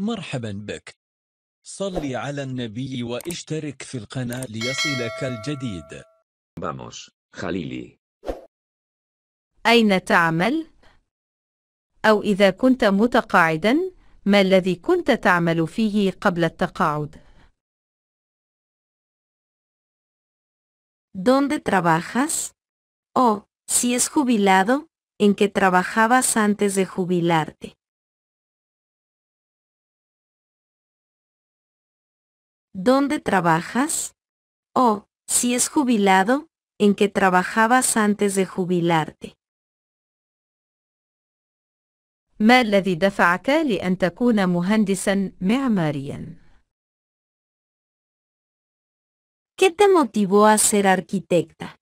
مرحبا بك صل على النبي واشترك في القناة ليصلك الجديد Vamos, خليلي أين تعمل؟ أو إذا كنت متقاعدا ما الذي كنت تعمل فيه قبل التقاعد؟ ¿Dónde trabajas? O, oh, si es jubilado, ¿en qué trabajabas antes de jubilarte? ¿Dónde trabajas? O, si es jubilado, ¿en qué trabajabas antes de jubilarte? ¿Qué te motivó a ser arquitecta?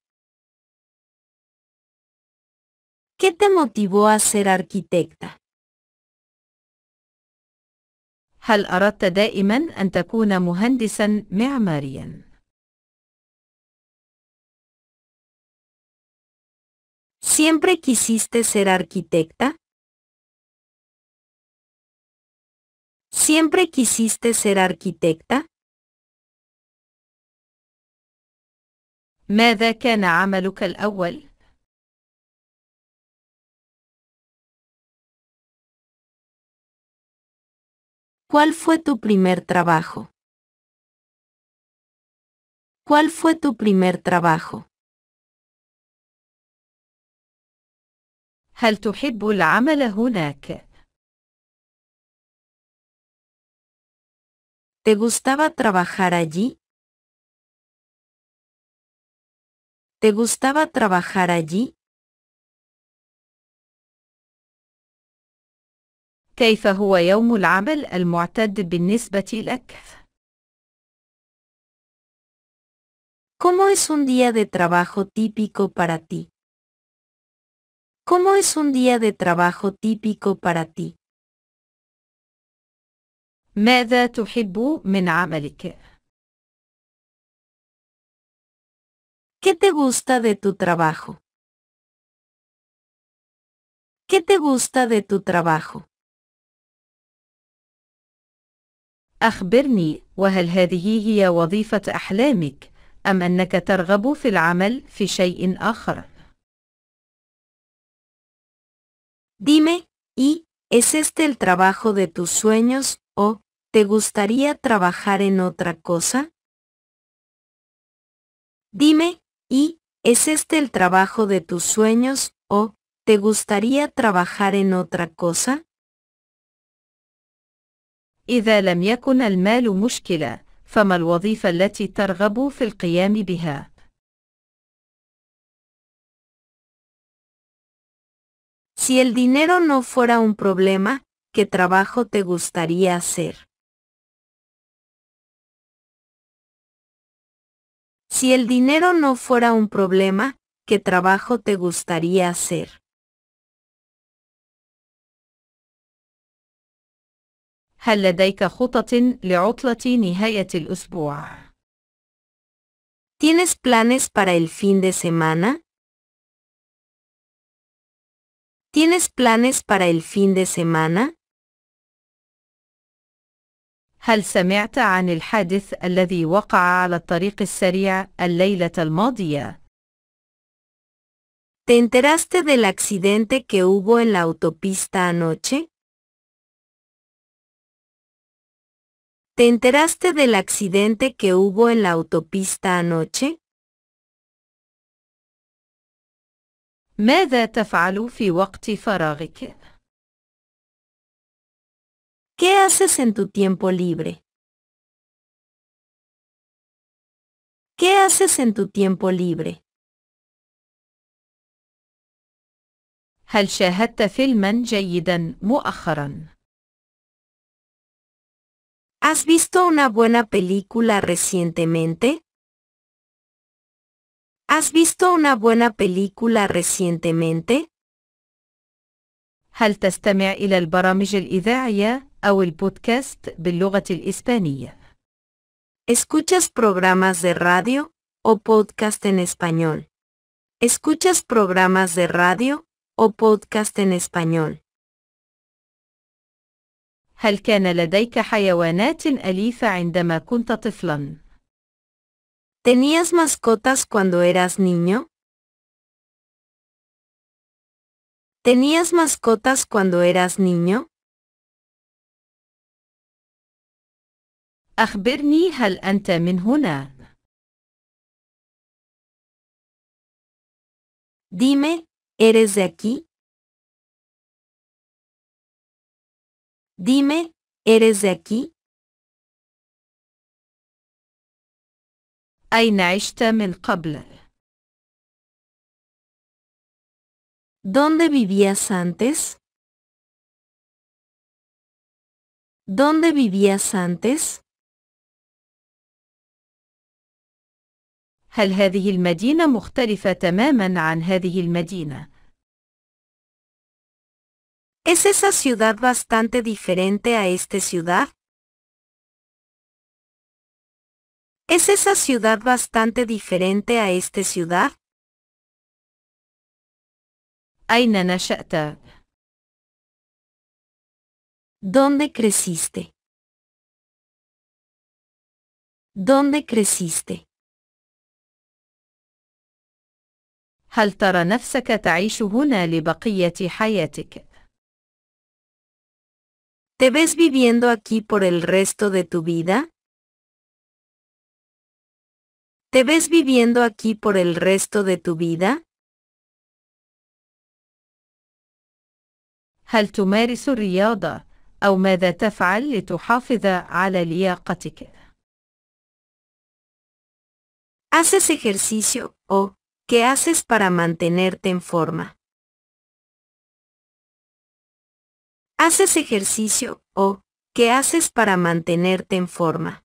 ¿Qué te motivó a ser arquitecta? هل أردت دائما أن تكون مهندسا معماريا؟ ¿Siempre quisiste ser arquitecta? ¿Siempre quisiste ser arquitecta? ماذا كان عملك الأول؟ ¿Cuál fue tu primer trabajo? ¿Cuál fue tu primer trabajo? ¿Te gustaba trabajar allí? ¿Te gustaba trabajar allí? ¿Cómo es un día de trabajo típico para ti? ¿Cómo es un día de trabajo típico para ti? ¿Qué te gusta de tu trabajo? ¿Qué te gusta de tu trabajo? Dime, ¿y es este el trabajo de tus sueños o te gustaría trabajar en otra cosa? Dime, ¿y es este el trabajo de tus sueños o te gustaría trabajar en otra cosa? Si el dinero no fuera un problema, ¿qué trabajo te gustaría hacer? Si el dinero no fuera un problema, ¿qué trabajo te gustaría hacer? هل لديك خطط لعطلة نهاية الأسبوع؟ ¿Tienes planes para el fin de semana? ¿Tienes planes para el fin de semana? هل سمعت عن الحادث الذي وقع على الطريق السريع الليلة الماضية؟ ¿Te enteraste del accidente que hubo en la autopista anoche? ¿Te enteraste del accidente que hubo en la autopista anoche? ¿Qué haces en tu tiempo libre? ¿Qué haces en tu tiempo libre? ¿Has visto una buena película recientemente? ¿Has visto una buena película recientemente? ¿Escuchas programas de radio o podcast en español? ¿Escuchas programas de radio o podcast en español? هل كان لديك حيوانات أليفة عندما كنت طفلا؟ ¿Tenías mascotas cuando eras niño? ¿Tenías mascotas cuando eras niño? أخبرني هل أنت من هنا؟ Dime, ¿eres de aquí? Dime, ¿eres de aquí? أين عشت من قبل؟ ¿Dónde vivías antes? ¿Dónde vivías antes? هل هذه المدينة مختلفة تماما عن هذه المدينة؟ ¿Es esa ciudad bastante diferente a esta ciudad? ¿Es esa ciudad bastante diferente a esta ciudad? ¿Dónde creciste? ¿Dónde creciste? هل ¿Te ves viviendo aquí por el resto de tu vida? ¿Te ves viviendo aquí por el resto de tu vida? ¿Haces ejercicio o qué haces para mantenerte en forma? ¿Haces ejercicio o qué haces para mantenerte en forma?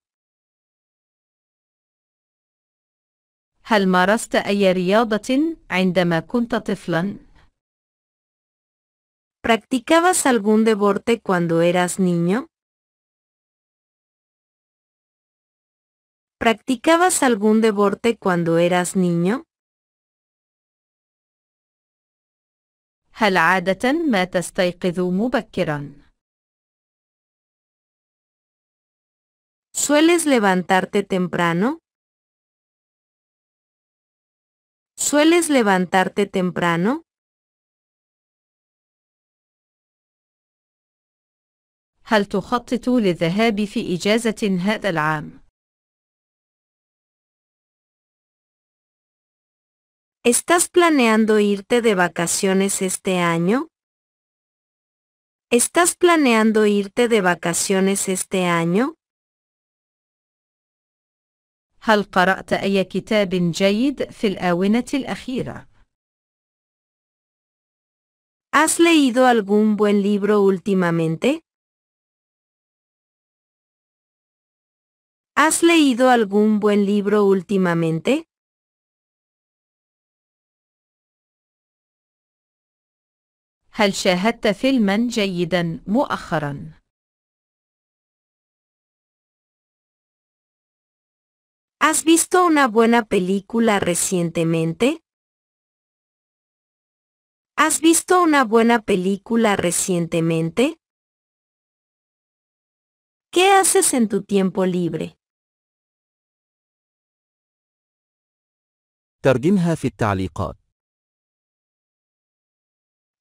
¿Practicabas algún deporte cuando eras niño? ¿Practicabas algún deporte cuando eras niño? هل عادة ما تستيقظ مبكرا؟ ¿Sueles levantarte temprano? ¿Sueles levantarte temprano? هل تخطط للذهاب في إجازة هذا العام؟ ¿Estás planeando irte de vacaciones este año? ¿Estás planeando irte de vacaciones este año? هل قرأت أي كتاب جيد في الآونة الأخيرة؟ ¿Has leído algún buen libro últimamente? ¿Has leído algún buen libro últimamente? هل شاهدت ¿Has visto una buena película recientemente? ¿Has visto una buena película recientemente? ¿Qué haces en tu tiempo libre? ترجمها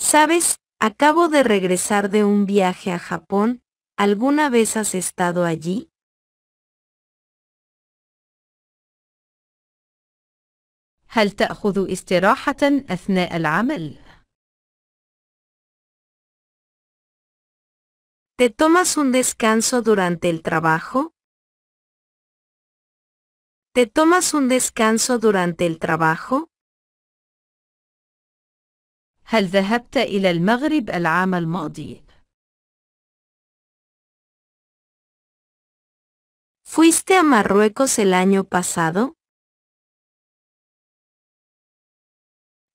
Sabes, acabo de regresar de un viaje a Japón, ¿alguna vez has estado allí? ¿Te tomas un descanso durante el trabajo? ¿Te tomas un descanso durante el trabajo? هل ذهبت إلى المغرب العام الماضي؟ ¿Fuiste a Marruecos el año pasado?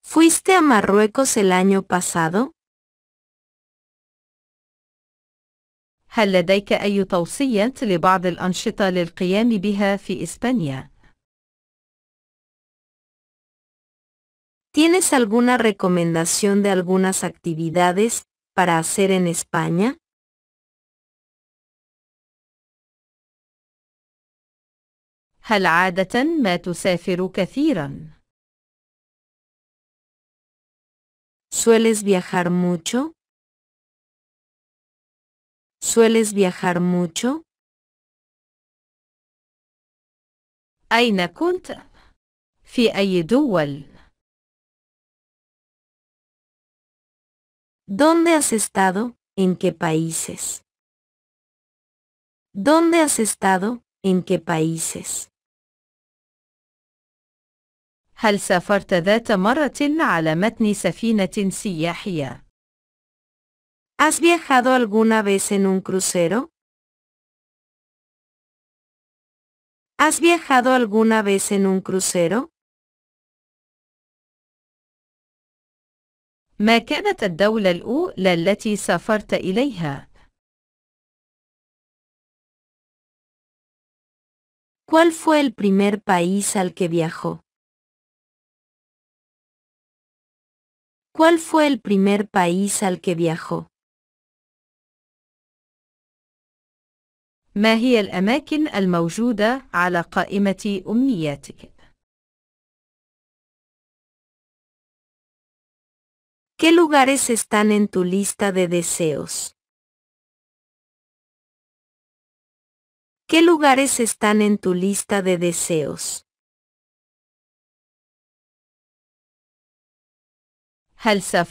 ¿Fuiste a Marruecos el año pasado? هل لديك أي توصية لبعض الأنشطة للقيام بها في إسبانيا؟ ¿Tienes alguna recomendación de algunas actividades para hacer en España? عادة ¿Sueles viajar mucho? ¿Sueles viajar mucho? أين كنت؟ ¿Fi أي ¿Dónde has estado? ¿En qué países? ¿Dónde has estado? ¿En qué países? ¿Has viajado alguna vez en un crucero? ¿Has viajado alguna vez en un crucero? ما كانت الدولة الأولى التي سافرت إليها؟ ¿Cuál fue el primer país al que viajó? ¿Cuál fue el primer país al que viajó? ما هي الأماكن الموجودة على قائمة أمنياتك؟ ¿Qué lugares están en tu lista de deseos? ¿Qué lugares están en tu lista de deseos? ¿Has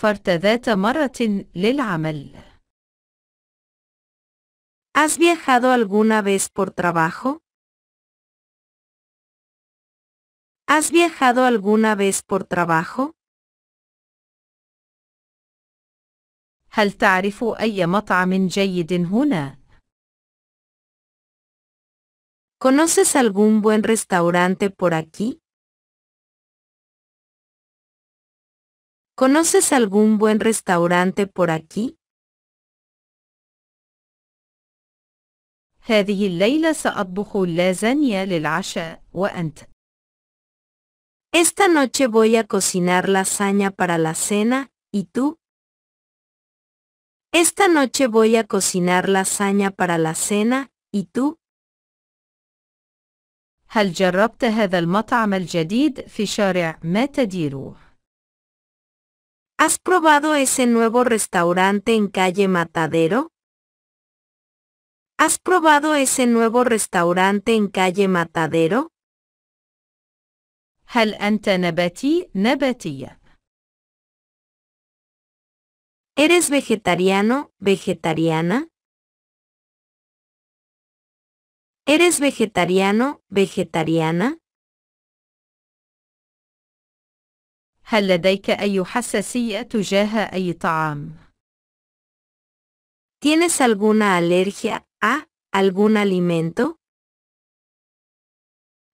viajado alguna vez por trabajo? ¿Has viajado alguna vez por trabajo? ¿Conoces algún buen restaurante por aquí? ¿Conoces algún buen restaurante por aquí? Esta noche voy a cocinar lasaña para la cena, ¿y tú? Esta noche voy a cocinar lasaña para la cena, ¿y tú? ¿Has probado ese nuevo restaurante en calle Matadero? ¿Has probado ese nuevo restaurante en calle Matadero? ¿Eres vegetariano, vegetariana? ¿Eres vegetariano, vegetariana? ¿Tienes alguna alergia a algún alimento?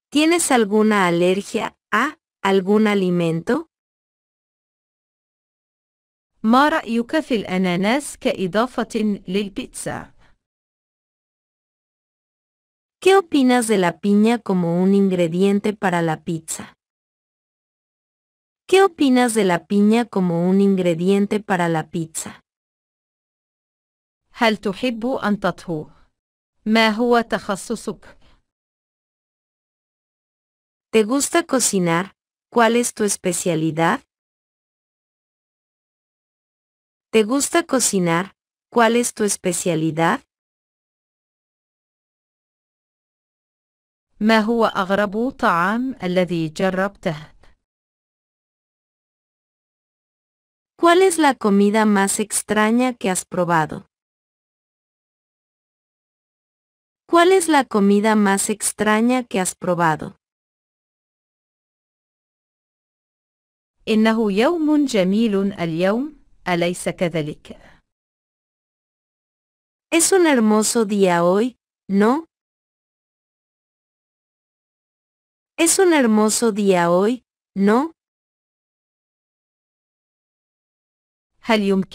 ¿Tienes alguna alergia a algún alimento? ¿Qué opinas de la piña como un ingrediente para la pizza? ¿Qué opinas de la piña como un ingrediente para la pizza? ¿Te gusta cocinar? ¿Cuál es tu especialidad? ¿Te gusta cocinar? ¿Cuál es tu especialidad? ¿Cuál es la comida más extraña que has probado? ¿Cuál es la comida más extraña que has probado? إنه يوم جميل اليوم. كذلك؟ Es un hermoso día hoy, ¿no? Es un hermoso día hoy, ¿no? ¿Puedes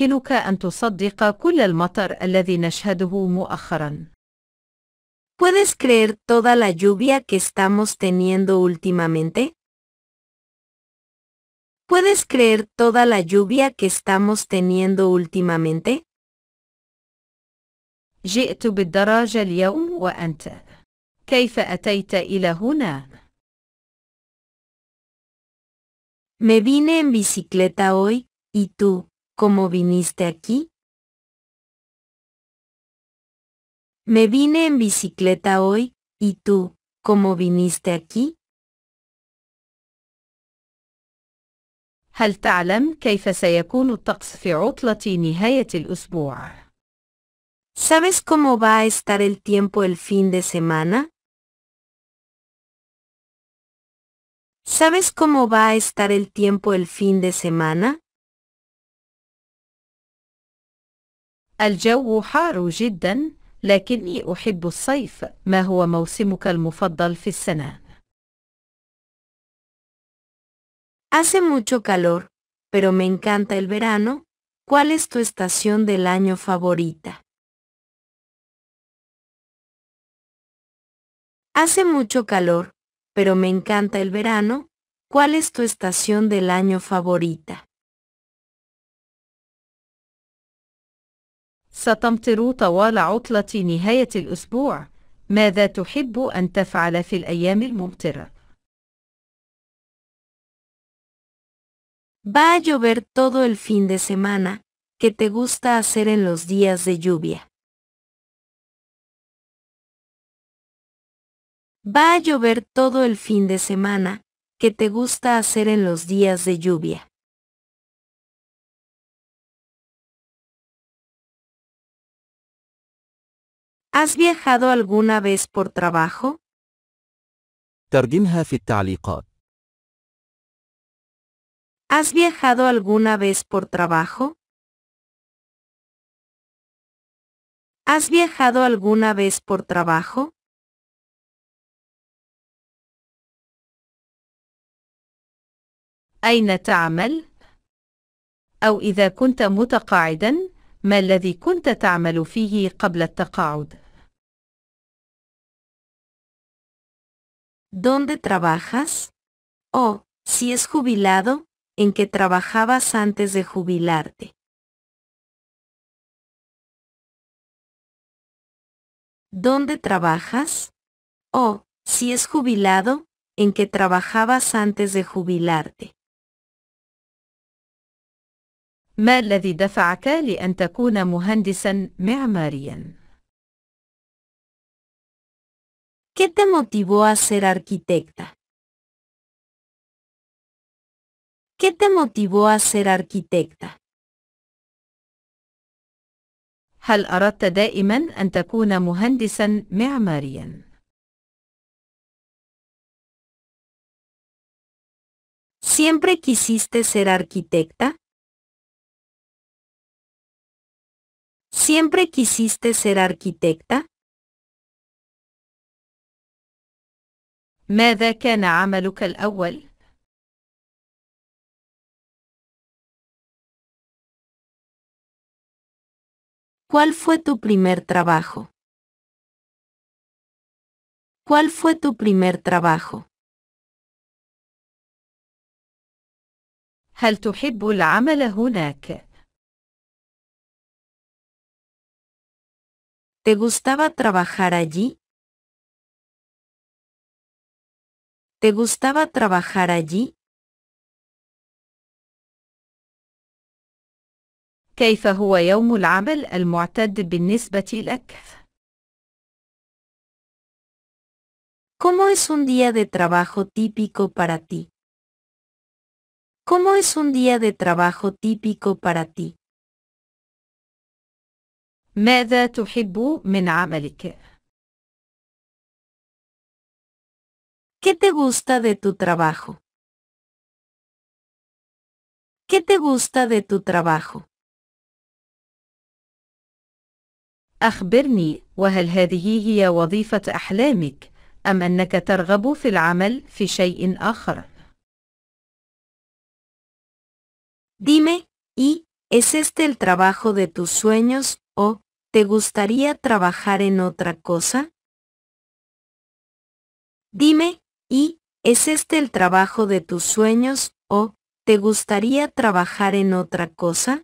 creer toda la lluvia que estamos teniendo últimamente? ¿Puedes creer toda la lluvia que estamos teniendo últimamente? جئت بالدراجة Me vine en bicicleta hoy, ¿y tú, cómo viniste aquí? Me vine en bicicleta hoy, ¿y tú, cómo viniste aquí? هل تعلم كيف سيكون الطقس في عطلة نهاية الأسبوع؟ ¿Sabes cómo va a estar el tiempo el fin de semana? ¿Sabes cómo va a estar el tiempo el fin de semana? الجو حار جدا، لكني أحب الصيف. ما هو موسمك المفضل في السنة؟ Hace mucho calor, pero me encanta el verano. ¿Cuál es tu estación del año favorita? Hace mucho calor, pero me encanta el verano. ¿Cuál es tu estación del año favorita? Va a llover todo el fin de semana, que te gusta hacer en los días de lluvia. Va a llover todo el fin de semana, que te gusta hacer en los días de lluvia. ¿Has viajado alguna vez por trabajo? ¿Has viajado alguna vez por trabajo? ¿Has viajado alguna vez por trabajo? أين تعمل؟ أو إذا كنت متقاعدا، ما الذي كنت قبل التقاعد؟ ¿Dónde trabajas? O, oh, si es jubilado, en que trabajabas antes de jubilarte. ¿Dónde trabajas? O, oh, si es jubilado, en que trabajabas antes de jubilarte. ¿Qué te motivó a ser arquitecta? ¿Qué te motivó a ser arquitecta? هل أردت دائما أن تكون مهندسا معماريا؟ ¿Siempre quisiste ser arquitecta? ¿Siempre quisiste ser arquitecta? ماذا كان عملك الأول؟ ¿Cuál fue tu primer trabajo? ¿Cuál fue tu primer trabajo? ¿Te gustaba trabajar allí? ¿Te gustaba trabajar allí? ¿Cómo es un día de trabajo típico para ti? ¿Cómo es un día de trabajo típico para ti? ¿Qué te gusta de tu trabajo? ¿Qué te gusta de tu trabajo? Dime, ¿y es este el trabajo de tus sueños o te gustaría trabajar en otra cosa? Dime, ¿y es este el trabajo de tus sueños o te gustaría trabajar en otra cosa?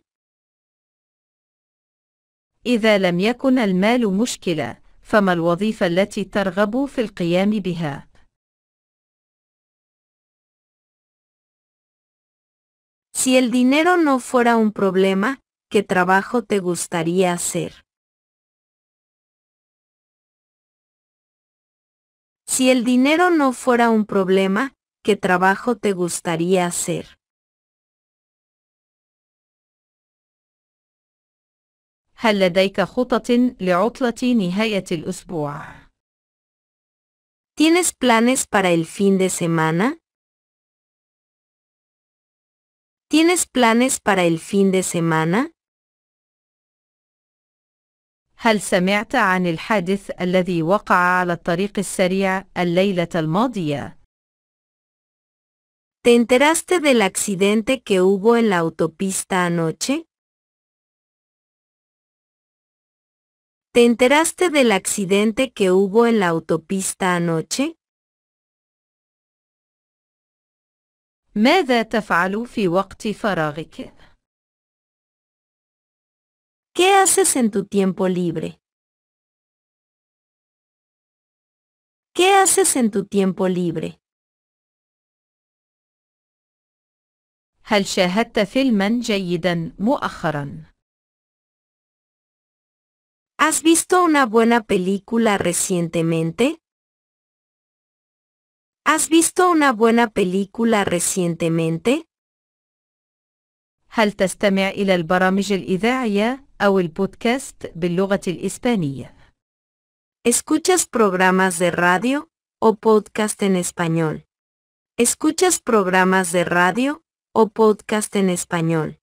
إذا لم يكن المال مشكلة، فما الوظيفة التي ترغب في القيام بها؟ Si el dinero no fuera un problema, ¿qué trabajo te gustaría hacer? Si el dinero no fuera un problema, ¿qué trabajo te gustaría hacer? هل لديك خطط لعطلة نهاية الأسبوع؟ ¿Tienes planes para el fin de semana? ¿Tienes planes para el fin de semana? هل سمعت عن الحادث الذي وقع على الطريق السريع الليلة الماضية؟ ¿Te enteraste del accidente que hubo en la autopista anoche? ¿Te enteraste del accidente que hubo en la autopista anoche? ¿Qué haces en tu tiempo libre? ¿Qué haces en tu tiempo libre? ¿Has visto una buena película recientemente? ¿Has visto una buena película recientemente? ¿Escuchas programas de radio o podcast en español? ¿Escuchas programas de radio o podcast en español?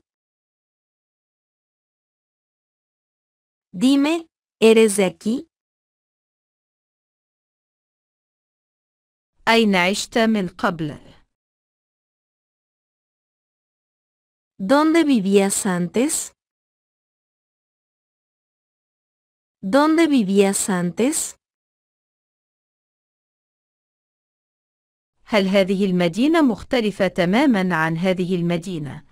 Dime, ¿eres de aquí? أين عشت من قبل؟ ¿Dónde vivías antes? ¿Dónde vivías antes? هل هذه المدينة مختلفة تماما عن هذه المدينة؟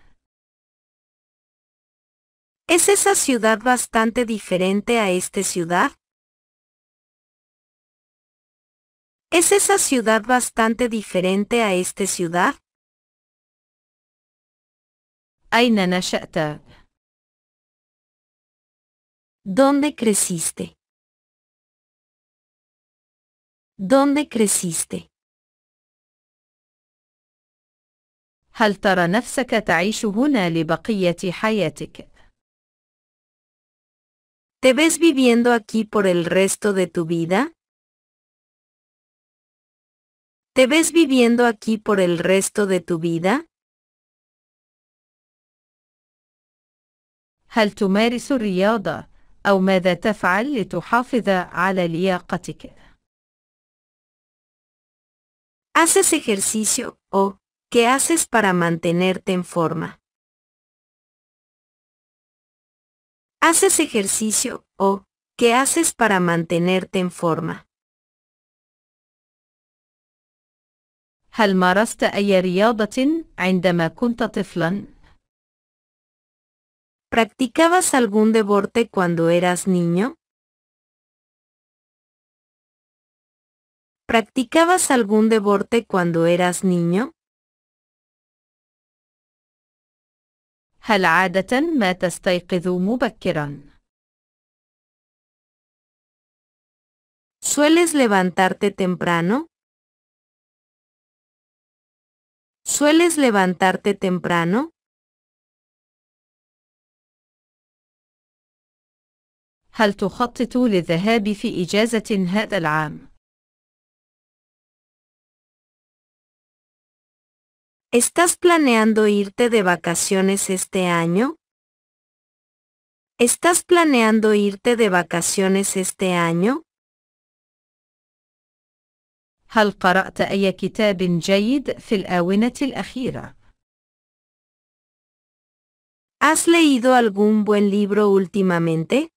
¿Es esa ciudad bastante diferente a esta ciudad? ¿Es esa ciudad bastante diferente a esta ciudad? ¿Dónde creciste? ¿Dónde creciste? ¿Te ves viviendo aquí por el resto de tu vida? ¿Te ves viviendo aquí por el resto de tu vida? ¿Haces ejercicio o qué haces para mantenerte en forma? ¿Haces ejercicio o qué haces para mantenerte en forma? ¿Practicabas algún deporte cuando eras niño? ¿Practicabas algún deporte cuando eras niño? هل عادة ما تستيقظ مبكرا؟ ¿Sueles levantarte temprano? ¿Sueles levantarte temprano? هل تخطط للذهاب في إجازة هذا العام؟ ¿Estás planeando irte de vacaciones este año? ¿Estás planeando irte de vacaciones este año? هل قرأت أي كتاب جيد في الآونة الأخيرة؟ ¿Has leído algún buen libro últimamente?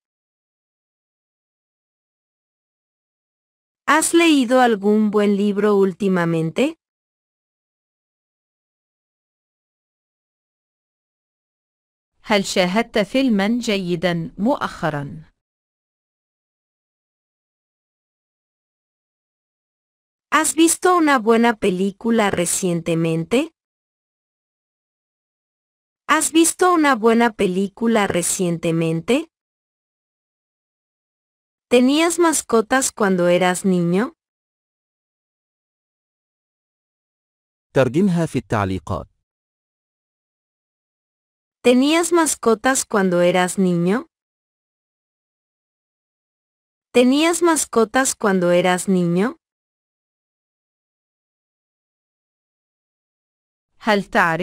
¿Has leído algún buen libro últimamente? هل شاهدت ¿Has visto una buena película recientemente? ¿Has visto una buena película recientemente? ¿Tenías mascotas cuando eras niño? ترجمها في التعليقات ¿Tenías mascotas cuando eras niño? ¿Tenías mascotas cuando eras niño? ¿Sabes?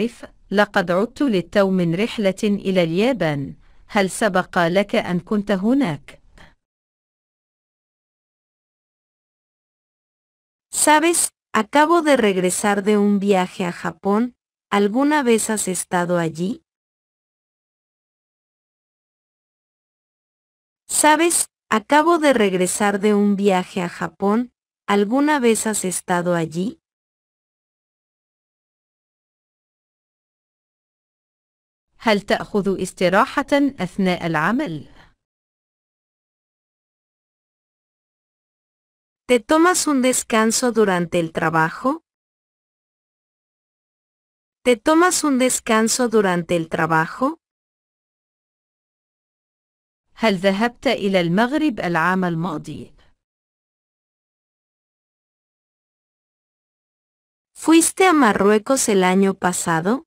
Acabo de regresar de un viaje a Japón. ¿Alguna vez has estado allí? Sabes, acabo de regresar de un viaje a Japón, ¿alguna vez has estado allí? ¿Te tomas un descanso durante el trabajo? ¿Te tomas un descanso durante el trabajo? هل ذهبت إلى المغرب العام الماضي؟ ¿Fuiste a Marruecos el año pasado?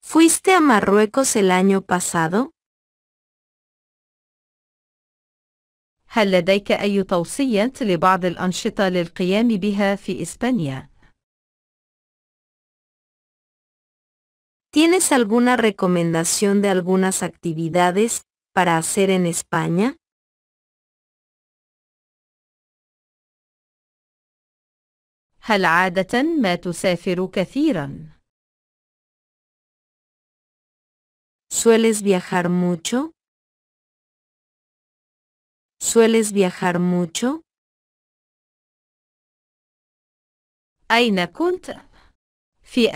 ¿Fuiste a Marruecos el año pasado? هل لديك أي توصية لبعض الأنشطة للقيام بها في إسبانيا؟ ¿Tienes alguna recomendación de algunas actividades para hacer en España? ¿Sueles viajar mucho? ¿Sueles viajar mucho? أين كنت؟ ¿Fi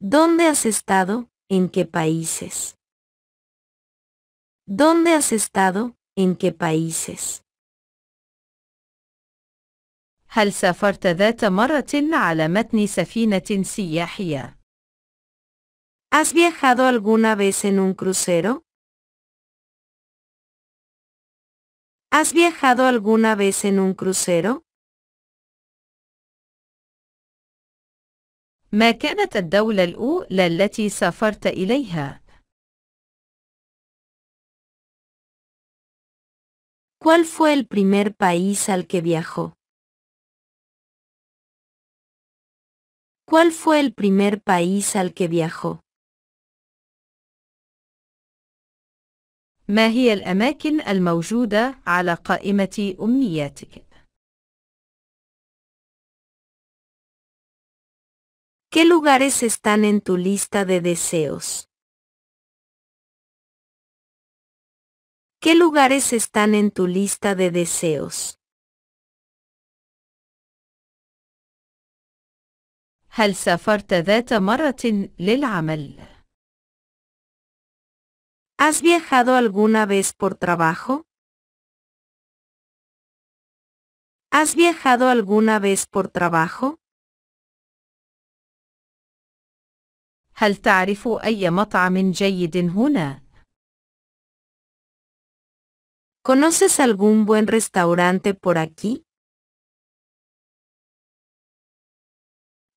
¿Dónde has estado? ¿En qué países? ¿Dónde has estado? ¿En qué países? ¿Has viajado alguna vez en un crucero? ¿Has viajado alguna vez en un crucero? ما كانت الدولة الأولى التي سافرت إليها؟ ¿Cuál fue el primer país al que viajó? ¿Cuál fue el primer país al que viajó? ما هي الأماكن الموجودة على قائمة أمنياتك؟ ¿Qué lugares están en tu lista de deseos? ¿Qué lugares están en tu lista de deseos? ¿Has viajado alguna vez por trabajo? ¿Has viajado alguna vez por trabajo? ¿Conoces algún buen restaurante por aquí?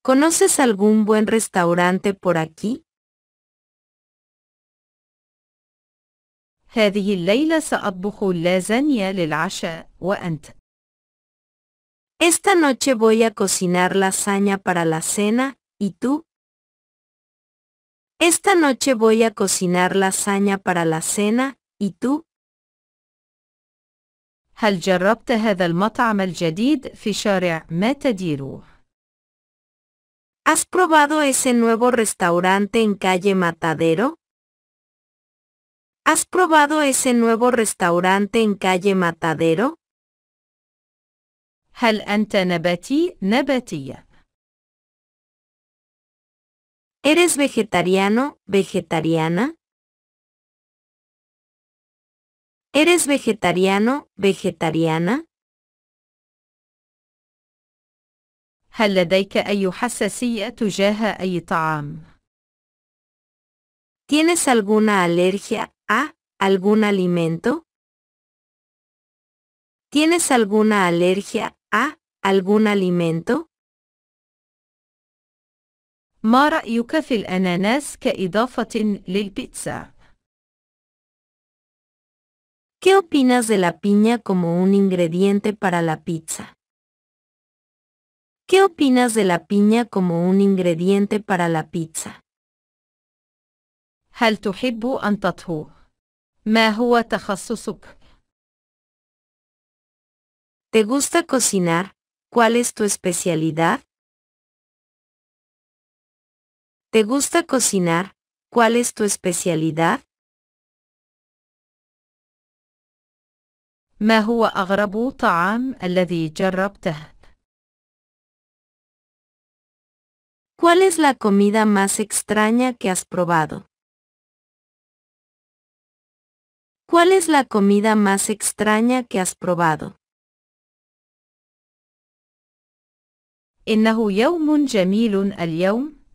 ¿Conoces algún buen restaurante por aquí? Esta noche voy a cocinar lasaña para la cena, ¿y tú? Esta noche voy a cocinar lasaña para la cena, ¿y tú? ¿Has probado ese nuevo restaurante en calle Matadero? ¿Has probado ese nuevo restaurante en calle Matadero? ¿Eres vegetariano, vegetariana? ¿Eres vegetariano, vegetariana? ¿Tienes alguna alergia a algún alimento? ¿Tienes alguna alergia a algún alimento? ما رأيك في الأناناس كإضافة للبيتزا؟ ¿Qué opinas de la piña como un ingrediente para la pizza? ¿Qué opinas de la piña como un ingrediente para la pizza? هل تحب أن تطهو؟ ما هو تخصصك؟ ¿Te gusta cocinar? ¿Cuál es tu especialidad? ¿Te gusta cocinar? ¿Cuál es tu especialidad? ¿Cuál es la comida más extraña que has probado? ¿Cuál es la comida más extraña que has probado? إنه يوم جميل اليوم.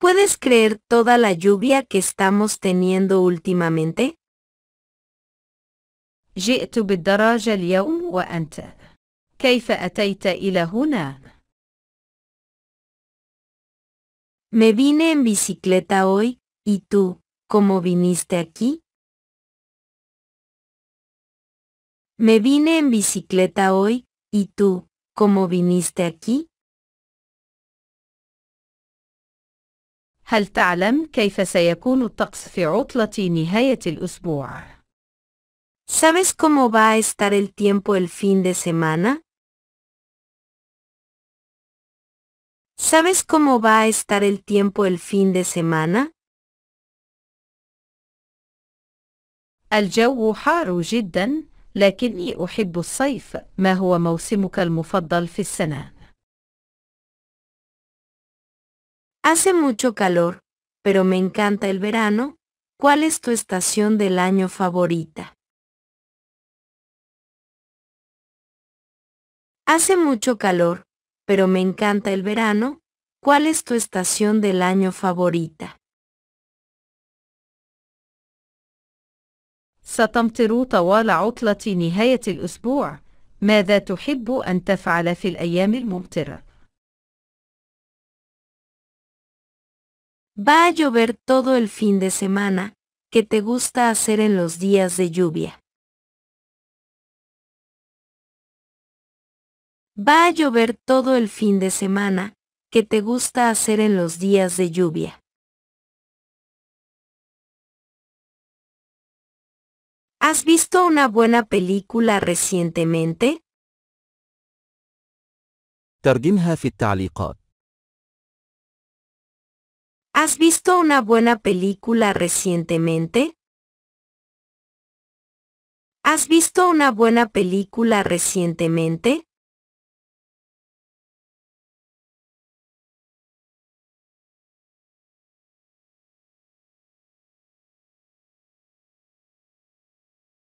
¿Puedes creer toda la lluvia que estamos teniendo últimamente? جئت بالدراجة Me vine en bicicleta hoy, ¿y tú, cómo viniste aquí? Me vine en bicicleta hoy, ¿y tú, cómo viniste aquí? هل تعلم كيف سيكون الطقس في عطلة نهاية الأسبوع؟ ¿Sabes cómo va a estar el tiempo el fin de semana? ¿Sabes cómo va a estar el tiempo el fin de semana? الجو حار جدا، لكني أحب الصيف. ما هو موسمك المفضل في السنة؟ Hace mucho calor, pero me encanta el verano. ¿Cuál es tu estación del año favorita? Hace mucho calor, pero me encanta el verano. ¿Cuál es tu estación del año favorita? طوال ماذا تحب تفعل في Va a llover todo el fin de semana, que te gusta hacer en los días de lluvia. Va a llover todo el fin de semana, que te gusta hacer en los días de lluvia. ¿Has visto una buena película recientemente؟ ¿Has visto una buena película recientemente? ¿Has visto una buena película recientemente?